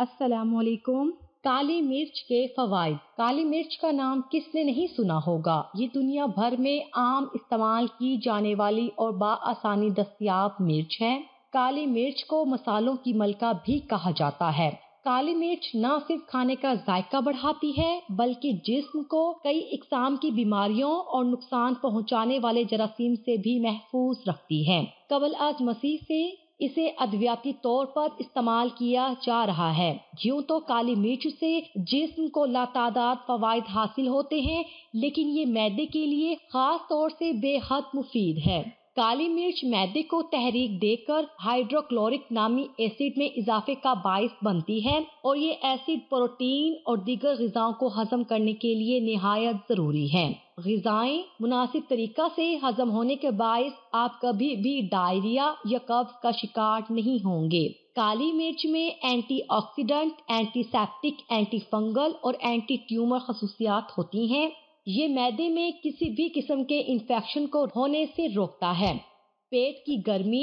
असलकुम काली मिर्च के फ़वाद काली मिर्च का नाम किसने नहीं सुना होगा ये दुनिया भर में आम इस्तेमाल की जाने वाली और बासानी दस्तियाब मिर्च है काली मिर्च को मसालों की मलका भी कहा जाता है काली मिर्च न सिर्फ खाने का जायका बढ़ाती है बल्कि जिस्म को कई इकसाम की बीमारियों और नुकसान पहुंचाने वाले जरासीम से भी महफूज रखती है कबल आज मसीह से इसे अद्वियाती तौर पर इस्तेमाल किया जा रहा है यूं तो काली मिर्च से जिस्म को लातादाद फवायद हासिल होते हैं लेकिन ये मैदे के लिए ख़ास तौर से बेहद मुफीद है काली मिर्च मैदे को तहरीक देकर हाइड्रोक्लोरिक नामी एसिड में इजाफे का बायस बनती है और ये एसिड प्रोटीन और दीगर गजाओं को हजम करने के लिए नहायत ज़रूरी है गजाएँ मुनासिब तरीका से हजम होने के बायस आप कभी भी डायरिया या कब्ज का शिकार नहीं होंगे काली मिर्च में एंटीऑक्सीडेंट, एंटीसेप्टिक एंटी फंगल और एंटी ट्यूमर खसूसियात होती हैं ये मैदे में किसी भी किस्म के इन्फेक्शन को होने से रोकता है पेट की गर्मी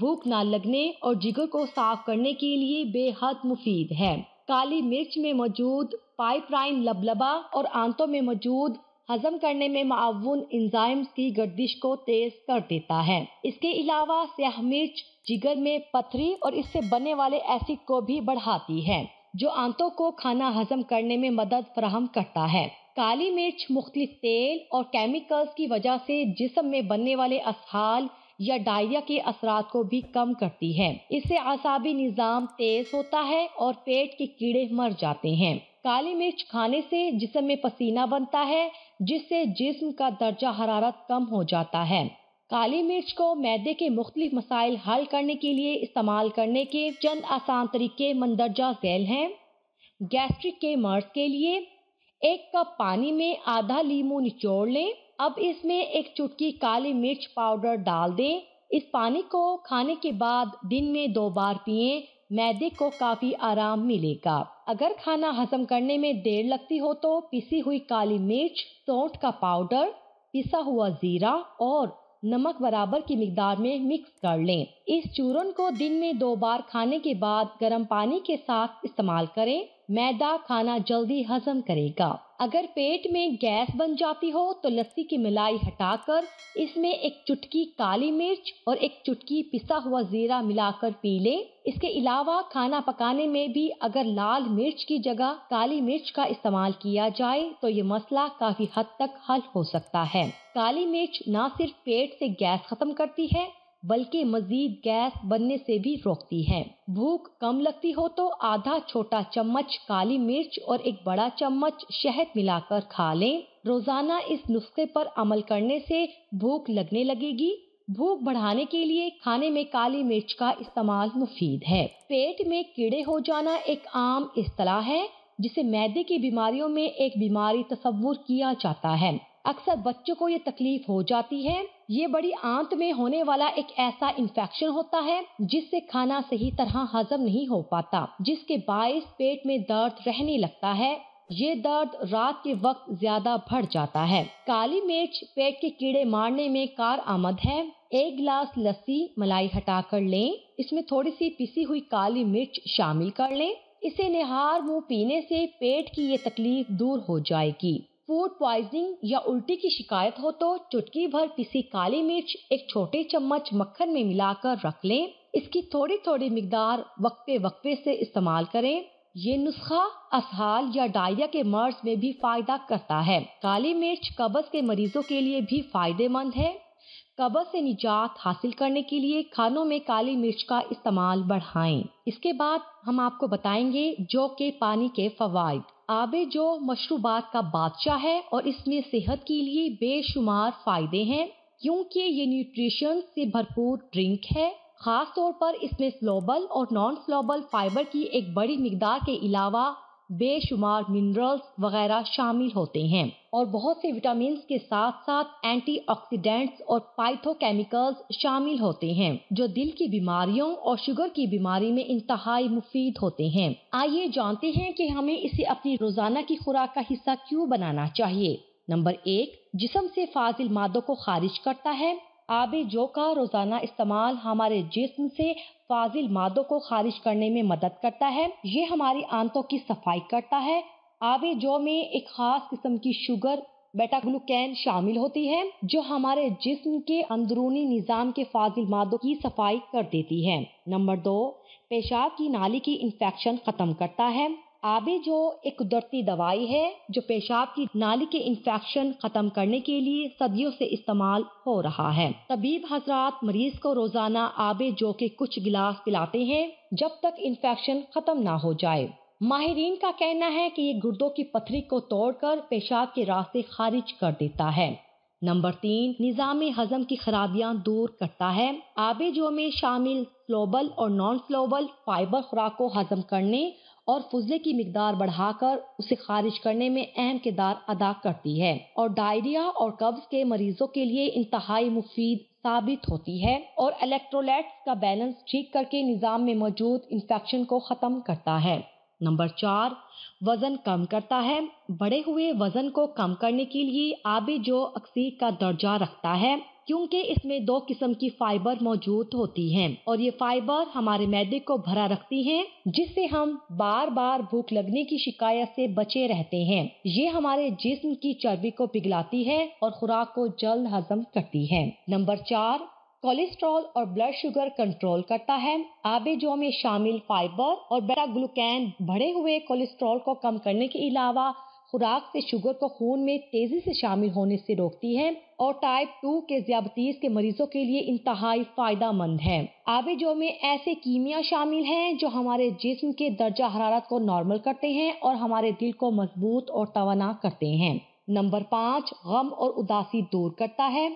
भूख ना लगने और जिगर को साफ करने के लिए बेहद मुफीद है काली मिर्च में मौजूद पाइपराइन लबलबा और आंतों में मौजूद हजम करने में माउन इंजाइम्स की गर्दिश को तेज कर देता है इसके अलावा स्याह मिर्च जिगर में पथरी और इससे बनने वाले एसिड को भी बढ़ाती है जो आंतों को खाना हजम करने में मदद फराहम करता है काली मिर्च मुख्तलि तेल और केमिकल्स की वजह से जिसम में बनने वाले असहाल या डायरिया के असरात को भी कम करती है इससे आसाबी निज़ाम तेज होता है और पेट के कीड़े मर जाते हैं काली मिर्च खाने से जिसम में पसीना बनता है जिससे जिस्म का दर्जा हरारत कम हो जाता है काली मिर्च को मैदे के मुख्तलिफ मसाइल हल करने के लिए इस्तेमाल करने के चंद आसान तरीके मंदरजा झैल हैं गैस्ट्रिक के मर्ज के लिए एक कप पानी में आधा लीमू निचोड़ लें अब इसमें एक चुटकी काली मिर्च पाउडर डाल दें इस पानी को खाने के बाद दिन में दो बार पिए मैदे को काफ़ी आराम मिलेगा अगर खाना हजम करने में देर लगती हो तो पिसी हुई काली मिर्च सौंठ का पाउडर पिसा हुआ ज़ीरा और नमक बराबर की मकदार में मिक्स कर लें इस चूरन को दिन में दो बार खाने के बाद गर्म पानी के साथ इस्तेमाल करें मैदा खाना जल्दी हजम करेगा अगर पेट में गैस बन जाती हो तो लस्सी की मिलाई हटाकर इसमें एक चुटकी काली मिर्च और एक चुटकी पिसा हुआ जीरा मिलाकर पी ले इसके अलावा खाना पकाने में भी अगर लाल मिर्च की जगह काली मिर्च का इस्तेमाल किया जाए तो ये मसला काफी हद तक हल हो सकता है काली मिर्च न सिर्फ पेट से गैस खत्म करती है बल्कि मजीद गैस बनने से भी रोकती है भूख कम लगती हो तो आधा छोटा चम्मच काली मिर्च और एक बड़ा चम्मच शहद मिलाकर खा लें रोजाना इस नुस्खे पर अमल करने से भूख लगने लगेगी भूख बढ़ाने के लिए खाने में काली मिर्च का इस्तेमाल मुफीद है पेट में कीड़े हो जाना एक आम अतलाह है जिसे मैदे की बीमारियों में एक बीमारी तस्वूर किया जाता है अक्सर बच्चों को ये तकलीफ हो जाती है ये बड़ी आंत में होने वाला एक ऐसा इन्फेक्शन होता है जिससे खाना सही तरह हजम नहीं हो पाता जिसके बायस पेट में दर्द रहने लगता है ये दर्द रात के वक्त ज्यादा बढ़ जाता है काली मिर्च पेट के कीड़े मारने में कार आमद है एक गिलास लस्सी मलाई हटा कर लें इसमें थोड़ी सी पिसी हुई काली मिर्च शामिल कर लें इसे निहार मुंह पीने से पेट की ये तकलीफ दूर हो जाएगी फूड पॉइजनिंग या उल्टी की शिकायत हो तो चुटकी भर पिसी काली मिर्च एक छोटे चम्मच मक्खन में मिलाकर रख लें इसकी थोड़ी थोड़ी मिकदार वक्फे वक्फे से इस्तेमाल करें ये नुस्खा असहाल या डायरिया के मर्ज में भी फायदा करता है काली मिर्च कब्ज के मरीजों के लिए भी फायदेमंद है कब्ज़ से निजात हासिल करने के लिए खानों में काली मिर्च का इस्तेमाल बढ़ाएं इसके बाद हम आपको बताएंगे जौ के पानी के फवायद आबे जो मशरूबात का बादशाह है और इसमें सेहत के लिए बेशुमार फायदे हैं क्योंकि ये न्यूट्रिशन से भरपूर ड्रिंक है खास तौर पर इसमें फ्लोबल और नॉन फ्लोबल फाइबर की एक बड़ी मकदार के अलावा बेशुमार मिनरल्स वगैरह शामिल होते हैं और बहुत से विटामिन के साथ साथ एंटीऑक्सीडेंट्स और पाइथोकेमिकल्स शामिल होते हैं जो दिल की बीमारियों और शुगर की बीमारी में इंतहाई मुफीद होते हैं आइए जानते हैं कि हमें इसे अपनी रोजाना की खुराक का हिस्सा क्यों बनाना चाहिए नंबर एक जिसम से फाजिल मादों को खारिज करता है आबी जो का रोज़ाना इस्तेमाल हमारे जिस्म से फाजिल मादों को खारिज करने में मदद करता है ये हमारी आंतों की सफाई करता है आबी जो में एक ख़ास किस्म की शुगर बेटा ग्लूकैन शामिल होती है जो हमारे जिस्म के अंदरूनी निज़ाम के फाजिल मादों की सफाई कर देती है नंबर दो पेशाब की नाली की इन्फेक्शन ख़त्म करता है आबे जो एक कुदरती दवाई है जो पेशाब की नाली के इन्फेक्शन खत्म करने के लिए सदियों से इस्तेमाल हो रहा है तबीब हजरात मरीज को रोजाना आबे जो के कुछ गिलास पिलाते हैं जब तक इन्फेक्शन खत्म ना हो जाए माहरीन का कहना है कि ये गुर्दों की पथरी को तोड़कर पेशाब के रास्ते खारिज कर देता है नंबर तीन निज़ाम हजम की खराबियां दूर करता है आबे जो में शामिल फ्लोबल और नॉन फ्लोबल फाइबर खुराक को हजम करने और फुजले की मकदार बढ़ाकर उसे खारिज करने में अहम किरदार अदा करती है और डायरिया और कब्ज के मरीजों के लिए इंतहाई मुफीद साबित होती है और इलेक्ट्रोलाइट्स का बैलेंस ठीक करके निज़ाम में मौजूद इन्फेक्शन को ख़त्म करता है नंबर चार वज़न कम करता है बढ़े हुए वज़न को कम करने के लिए आबे जो अक्सी का दर्जा रखता है क्योंकि इसमें दो किस्म की फाइबर मौजूद होती हैं और ये फाइबर हमारे मैदे को भरा रखती हैं जिससे हम बार बार भूख लगने की शिकायत से बचे रहते हैं ये हमारे जिस्म की चर्बी को पिघलाती है और खुराक को जल्द हजम करती है नंबर चार कोलेस्ट्रॉल और ब्लड शुगर कंट्रोल करता है जो में शामिल फाइबर और बेटा ग्लूकैन बढ़े हुए कोलेस्ट्रॉल को कम करने के अलावा खुराक से शुगर को खून में तेजी से शामिल होने से रोकती है और टाइप टू के ज्यादतीस के मरीजों के लिए इंतहाई फायदा मंद है आबे जो में ऐसे कीमिया शामिल हैं जो हमारे जिस्म के दर्जा हरारत को नॉर्मल करते हैं और हमारे दिल को मजबूत और तवाना करते हैं नंबर पाँच गम और उदासी दूर करता है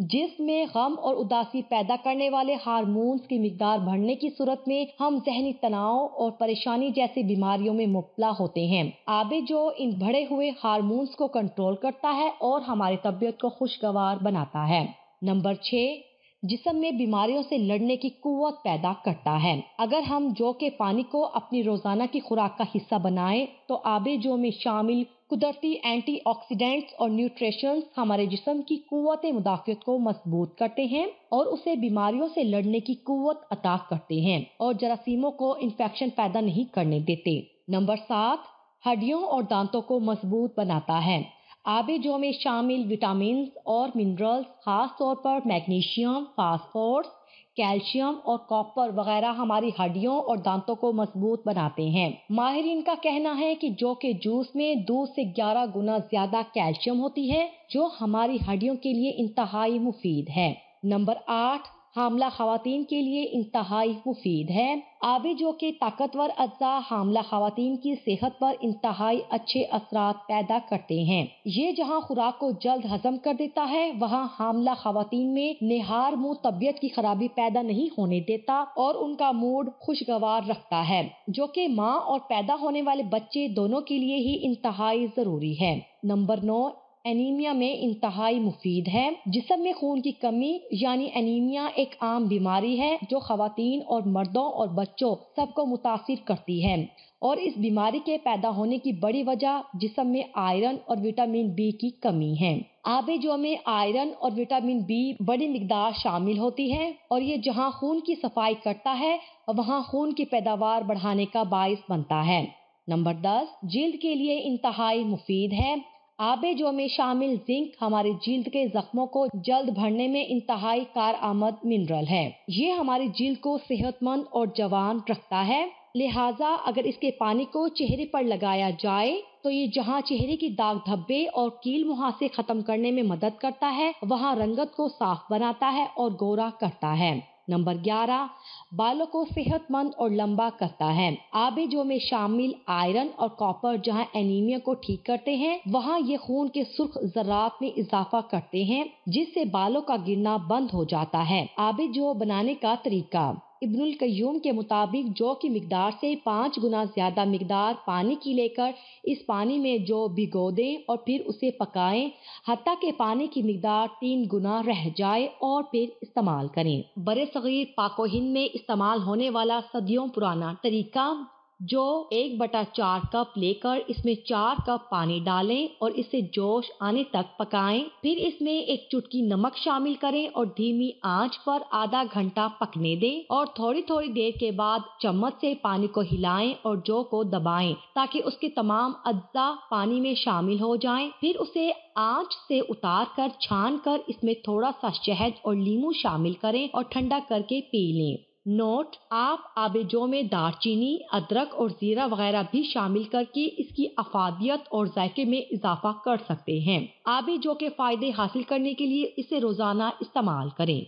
जिसमें गम और उदासी पैदा करने वाले हारमोन्स की मकदार बढ़ने की सूरत में हम जहनी तनाव और परेशानी जैसी बीमारियों में मुबला होते हैं आबे जो इन बढ़े हुए हारमोन्स को कंट्रोल करता है और हमारी तबीयत को खुशगवार बनाता है नंबर छः जिसम में बीमारियों से लड़ने की कुवत पैदा करता है अगर हम जौ के पानी को अपनी रोज़ाना की खुराक का हिस्सा बनाएं तो आबे जौ में शामिल कुदरती एंटीऑक्सीडेंट्स और न्यूट्रिशंस हमारे जिसम की कुत मुदाफ़त को मजबूत करते हैं और उसे बीमारियों से लड़ने की कुत अता करते हैं और जरासीमों को इन्फेक्शन पैदा नहीं करने देते नंबर सात हड्डियों और दांतों को मजबूत बनाता है आबे जो में शामिल विटामिन और मिनरल्स ख़ास तौर पर मैग्नीशियम फास्फोर्स कैल्शियम और कॉपर वगैरह हमारी हड्डियों और दांतों को मजबूत बनाते हैं माहरीन का कहना है कि जौ के जूस में दो से ग्यारह गुना ज्यादा कैल्शियम होती है जो हमारी हड्डियों के लिए इंतहाई मुफीद है नंबर आठ हामला खातन के लिए इंतहाई मुफीद है जो के ताकतवर अज्जा हामला खातन की सेहत पर इंतहाई अच्छे असरा पैदा करते हैं ये जहाँ खुराक को जल्द हजम कर देता है वहाँ हामला खातन में निहार मुँह तबियत की खराबी पैदा नहीं होने देता और उनका मूड खुशगवार रखता है जो कि माँ और पैदा होने वाले बच्चे दोनों के लिए ही इंतहाई ज़रूरी है नंबर नौ एनीमिया में इंतहाई मुफीद है जिसम में खून की कमी यानी एनीमिया एक आम बीमारी है जो खातन और मर्दों और बच्चों सबको मुतासर करती है और इस बीमारी के पैदा होने की बड़ी वजह जिसम में आयरन और विटामिन बी की कमी है आबे जो में आयरन और विटामिन बी बड़ी मकदार शामिल होती है और ये जहाँ खून की सफाई करता है वहाँ खून की पैदावार बढ़ाने का बायस बनता है नंबर दस जिल्द के लिए इंतहाई मुफीद है आबेजो में शामिल जिंक हमारे जील्द के जख्मों को जल्द भरने में इंतहाई कार आमद मिनरल है ये हमारी जील्द को सेहतमंद और जवान रखता है लिहाजा अगर इसके पानी को चेहरे पर लगाया जाए तो ये जहाँ चेहरे की दाग धब्बे और कील मुहासे खत्म करने में मदद करता है वहाँ रंगत को साफ बनाता है और गोरा करता है नंबर 11 बालों को सेहतमंद और लंबा करता है आबे जो में शामिल आयरन और कॉपर जहां एनीमिया को ठीक करते हैं वहां ये खून के सुर्ख जरात में इजाफा करते हैं जिससे बालों का गिरना बंद हो जाता है आबे जो बनाने का तरीका इब्नुल कयूम के मुताबिक जौ की मकदार से पाँच गुना ज़्यादा मकदार पानी की लेकर इस पानी में जौ भिगो दें और फिर उसे पकाएं हती के पानी की मकदार तीन गुना रह जाए और फिर इस्तेमाल करें बर सग़ीर पाको हिंद में इस्तेमाल होने वाला सदियों पुराना तरीका जो एक बटा चार कप लेकर इसमें चार कप पानी डालें और इसे जोश आने तक पकाएं फिर इसमें एक चुटकी नमक शामिल करें और धीमी आंच पर आधा घंटा पकने दें और थोड़ी थोड़ी देर के बाद चम्मच से पानी को हिलाएं और जौ को दबाएं ताकि उसके तमाम अज्जा पानी में शामिल हो जाएं फिर उसे आंच से उतार कर छान कर इसमें थोड़ा सा शहद और लीमू शामिल करें और ठंडा करके पी लें नोट आप आबेजों में दारचीनी अदरक और ज़ीरा वगैरह भी शामिल करके इसकी अफादियत और जायके में इजाफा कर सकते हैं जो के फ़ायदे हासिल करने के लिए इसे रोज़ाना इस्तेमाल करें